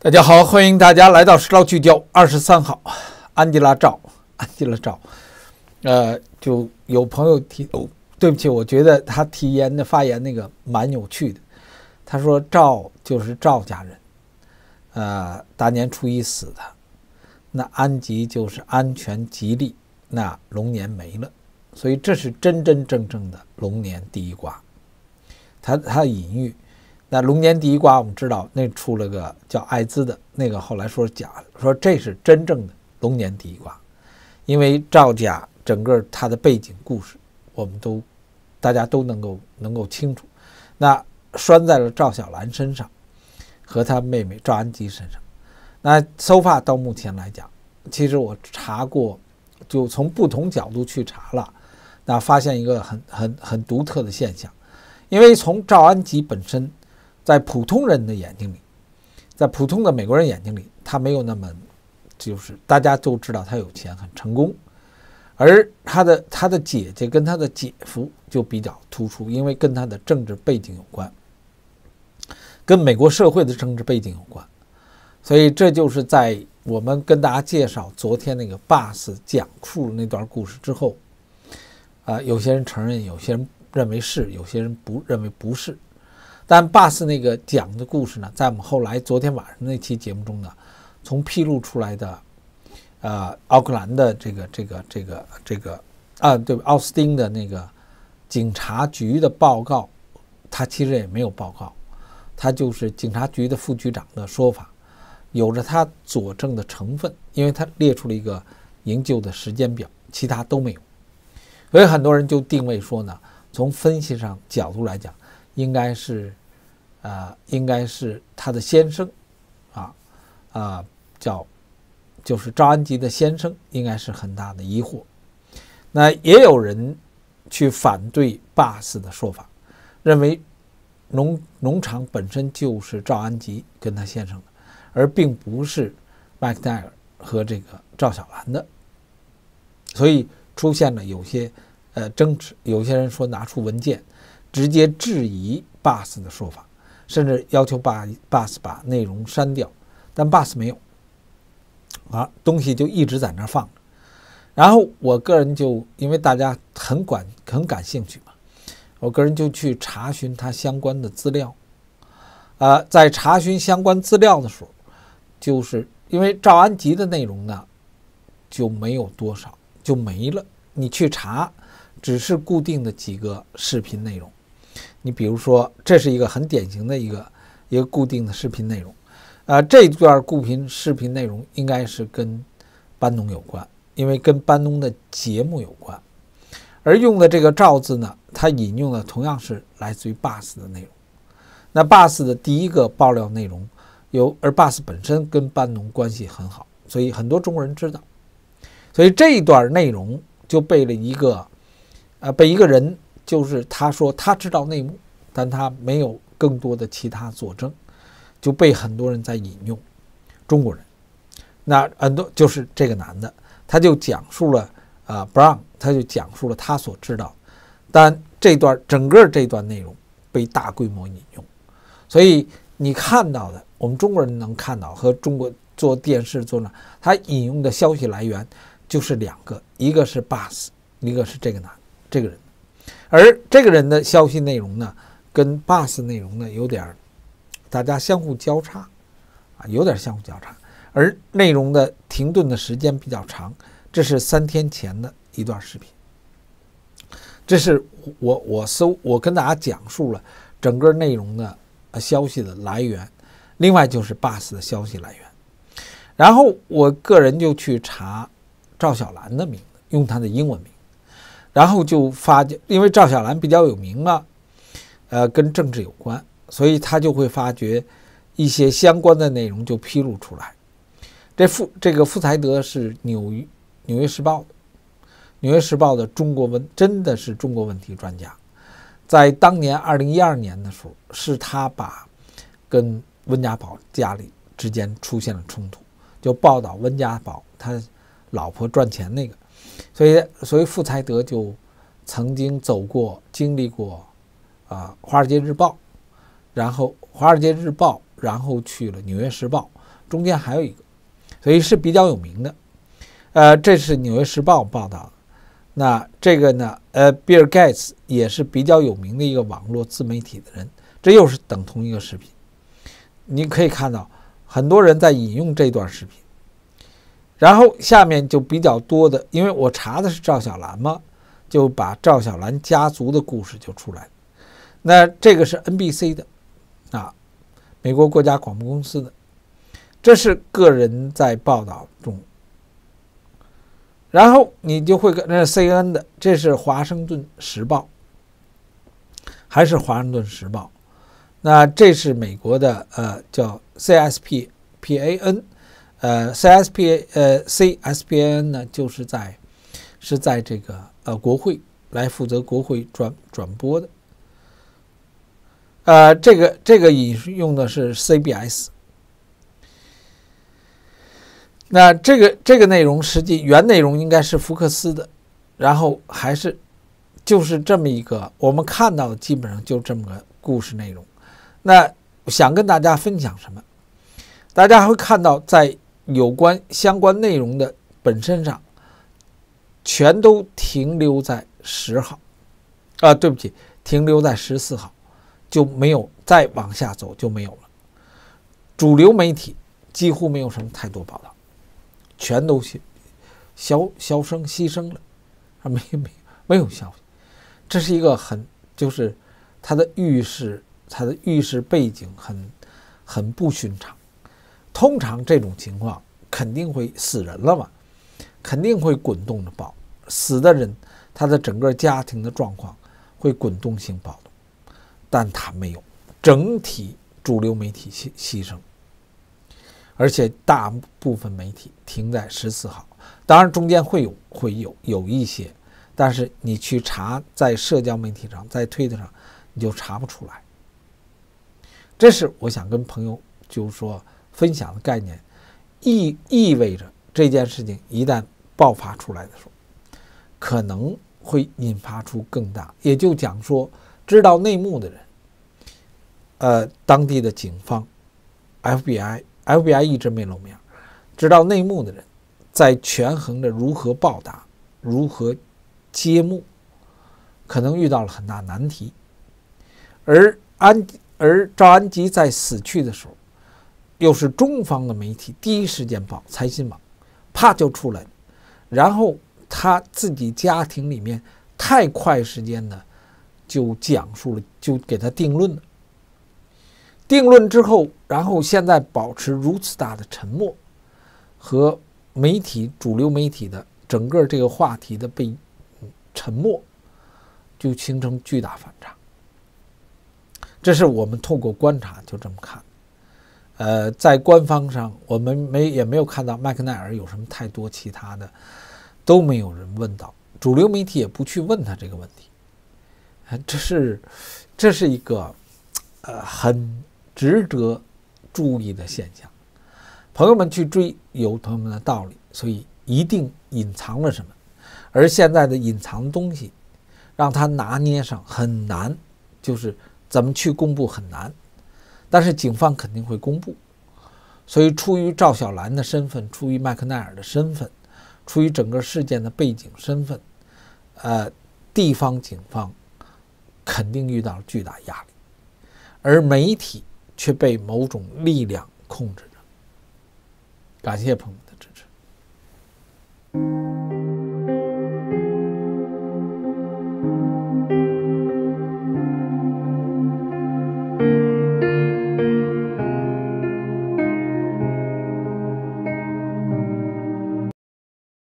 大家好，欢迎大家来到十招聚焦二十三号。安吉拉赵，安吉拉赵，呃，就有朋友提，哦，对不起，我觉得他提言的发言那个蛮有趣的。他说赵就是赵家人，呃，大年初一死的，那安吉就是安全吉利，那龙年没了，所以这是真真正正的龙年第一卦，它它的隐喻。那龙年第一卦，我们知道那出了个叫艾滋的那个，后来说是假的，说这是真正的龙年第一卦，因为赵甲整个他的背景故事，我们都大家都能够能够清楚。那拴在了赵小兰身上和他妹妹赵安吉身上。那收发到目前来讲，其实我查过，就从不同角度去查了，那发现一个很很很独特的现象，因为从赵安吉本身。在普通人的眼睛里，在普通的美国人眼睛里，他没有那么，就是大家都知道他有钱很成功，而他的他的姐姐跟他的姐夫就比较突出，因为跟他的政治背景有关，跟美国社会的政治背景有关，所以这就是在我们跟大家介绍昨天那个 b s s 讲述那段故事之后，啊，有些人承认，有些人认为是，有些人不认为不是。但 Bus 那个讲的故事呢，在我们后来昨天晚上那期节目中呢，从披露出来的，呃，奥克兰的这个这个这个这个，啊，对，奥斯汀的那个警察局的报告，他其实也没有报告，他就是警察局的副局长的说法，有着他佐证的成分，因为他列出了一个营救的时间表，其他都没有。所以很多人就定位说呢，从分析上角度来讲，应该是。呃，应该是他的先生，啊，啊，叫就是赵安吉的先生，应该是很大的疑惑。那也有人去反对 Bus 的说法，认为农农场本身就是赵安吉跟他先生的，而并不是麦克戴尔和这个赵小兰的，所以出现了有些呃争执。有些人说拿出文件，直接质疑 Bus 的说法。甚至要求把 b u s 把内容删掉，但 b u s 没有，啊，东西就一直在那放放。然后我个人就因为大家很管、很感兴趣嘛，我个人就去查询它相关的资料。啊，在查询相关资料的时候，就是因为赵安吉的内容呢就没有多少，就没了。你去查，只是固定的几个视频内容。你比如说，这是一个很典型的一个一个固定的视频内容，呃，这段固频视频内容应该是跟班农有关，因为跟班农的节目有关，而用的这个“赵”字呢，它引用的同样是来自于 b u s 的内容。那 b u s 的第一个爆料内容有，而 b u s 本身跟班农关系很好，所以很多中国人知道。所以这一段内容就被了一个，呃，被一个人。就是他说他知道内幕，但他没有更多的其他佐证，就被很多人在引用。中国人，那很多就是这个男的，他就讲述了啊，，Brown，他就讲述了他所知道，但这段整个这段内容被大规模引用，所以你看到的我们中国人能看到和中国做电视做那他引用的消息来源就是两个，一个是 Bus，一个是这个男这个人。而这个人的消息内容呢，跟 Bus 内容呢有点儿，大家相互交叉，啊，有点相互交叉，而内容的停顿的时间比较长，这是三天前的一段视频。这是我我搜我跟大家讲述了整个内容的消息的来源，另外就是 Bus 的消息来源，然后我个人就去查赵小兰的名字，用她的英文名。然后就发觉，因为赵小兰比较有名嘛，呃，跟政治有关，所以他就会发觉一些相关的内容就披露出来。这富这个富才德是纽约《纽约时报》《纽约时报》的中国问真的是中国问题专家。在当年二零一二年的时候，是他把跟温家宝家里之间出现了冲突，就报道温家宝他老婆赚钱那个。所以，所以富才德就曾经走过、经历过啊《华尔街日报》，然后《华尔街日报》，然后去了《纽约时报》，中间还有一个，所以是比较有名的。呃，这是《纽约时报》报道的。那这个呢？呃，比尔盖茨也是比较有名的一个网络自媒体的人。这又是等同一个视频，你可以看到很多人在引用这段视频。然后下面就比较多的，因为我查的是赵小兰嘛，就把赵小兰家族的故事就出来。那这个是 NBC 的啊，美国国家广播公司的，这是个人在报道中。然后你就会跟那 CNN 的，这是《华盛顿时报》，还是《华盛顿时报》？那这是美国的呃，叫 CSPPAN。呃，CSP 呃 c s a n 呢，就是在是在这个呃国会来负责国会转转播的。呃，这个这个引用的是 CBS。那这个这个内容实际原内容应该是福克斯的，然后还是就是这么一个我们看到的基本上就这么个故事内容。那想跟大家分享什么？大家会看到在。有关相关内容的本身上，全都停留在十号，啊，对不起，停留在十四号，就没有再往下走就没有了。主流媒体几乎没有什么太多报道，全都消消声牺牲了，啊，没没没有消息。这是一个很就是它的预示，它的预示背景很很不寻常。通常这种情况肯定会死人了嘛，肯定会滚动的报。死的人，他的整个家庭的状况会滚动性暴动，但他没有整体主流媒体牺牺牲，而且大部分媒体停在十四号，当然中间会有会有有一些，但是你去查在社交媒体上，在推特上你就查不出来，这是我想跟朋友就说。分享的概念，意意味着这件事情一旦爆发出来的时候，可能会引发出更大。也就讲说，知道内幕的人，呃，当地的警方，FBI，FBI 一直没露面。知道内幕的人，在权衡着如何报答，如何揭幕，可能遇到了很大难题。而安，而赵安吉在死去的时候。又是中方的媒体第一时间报财新网，啪就出来，然后他自己家庭里面太快时间呢，就讲述了，就给他定论了。定论之后，然后现在保持如此大的沉默，和媒体主流媒体的整个这个话题的被沉默，就形成巨大反差。这是我们透过观察就这么看。呃，在官方上，我们没也没有看到麦克奈尔有什么太多其他的，都没有人问到，主流媒体也不去问他这个问题，啊，这是这是一个呃很值得注意的现象。朋友们去追有他们的道理，所以一定隐藏了什么，而现在的隐藏东西让他拿捏上很难，就是怎么去公布很难。但是警方肯定会公布，所以出于赵小兰的身份，出于麦克奈尔的身份，出于整个事件的背景身份，呃，地方警方肯定遇到了巨大压力，而媒体却被某种力量控制着。感谢朋友们的支持。